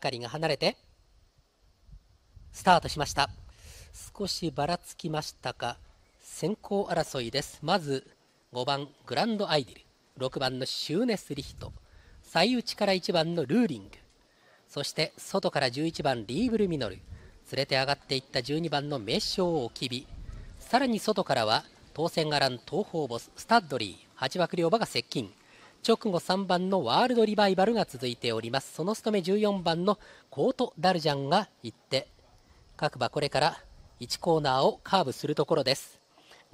係が離れてスタートしました少しばらつきましたか先行争いですまず5番グランドアイディル6番のシューネスリヒト最内から1番のルーリングそして外から11番リーブルミノル連れて上がっていった12番の名将置きび、さらに外からは当選がらん東方ボススタッドリー8枠両馬が接近直後3番のワールドリバイバルが続いておりますその務め14番のコート・ダルジャンが行って各馬これから1コーナーをカーブするところです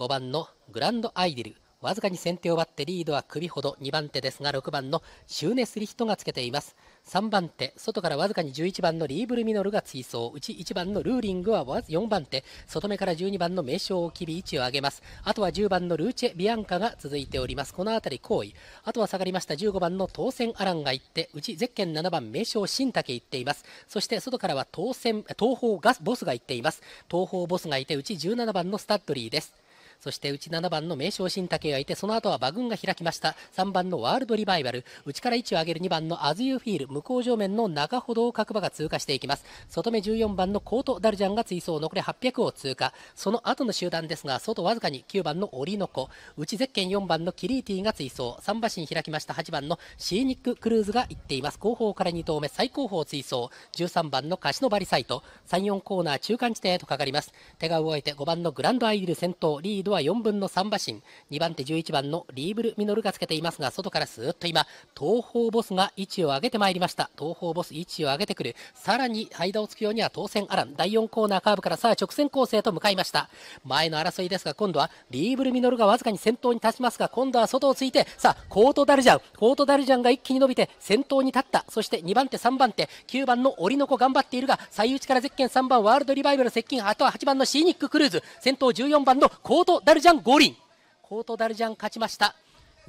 5番のグランドアイデルわずかに先手を割ってリードは首ほど2番手ですが6番のシューネスリヒトがつけています3番手外からわずかに11番のリーブルミノルが追走うち1番のルーリングは4番手外目から12番の名称をきび位置を上げますあとは10番のルーチェ・ビアンカが続いておりますこの辺り好位あとは下がりました15番の当選アランが行ってうちゼッケン7番名称新竹行っていますそして外からは当選東方ガボスが行っています東方ボスがいてうち17番のスタッドリーですそして内7番の名将新竹がいてその後は馬群が開きました3番のワールドリバイバル内から位置を上げる2番のアズユフィール向こう上面の中ほどを各馬が通過していきます外目14番のコートダルジャンが追走残り800を通過その後の集団ですが外わずかに9番のオリノコ内ゼッケン4番のキリーティが追走3馬身開きました8番のシーニック・クルーズが行っています後方から2頭目最後方追走13番のカシノバリサイト34コーナー中間地点へとかかります手が動いて5番のグランドアイル先頭リードドは4分の3馬身2番手11番のリーブル・ミノルがつけていますが外からすーっと今東方ボスが位置を上げてまいりました東方ボス位置を上げてくるさらに間をつくようには当選アラン第4コーナーカーブからさあ直線構成と向かいました前の争いですが今度はリーブル・ミノルがわずかに先頭に立ちますが今度は外をついてさあコート・ダルジャンコート・ダルジャンが一気に伸びて先頭に立ったそして2番手3番手9番の折の子頑張っているが最内からゼッケン3番ワールドリバイバル接近あとは8番のシーニック・クルーズ先頭14番のコートダルジャン五輪コートダルジャン勝ちました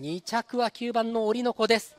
2着は9番のオリノコです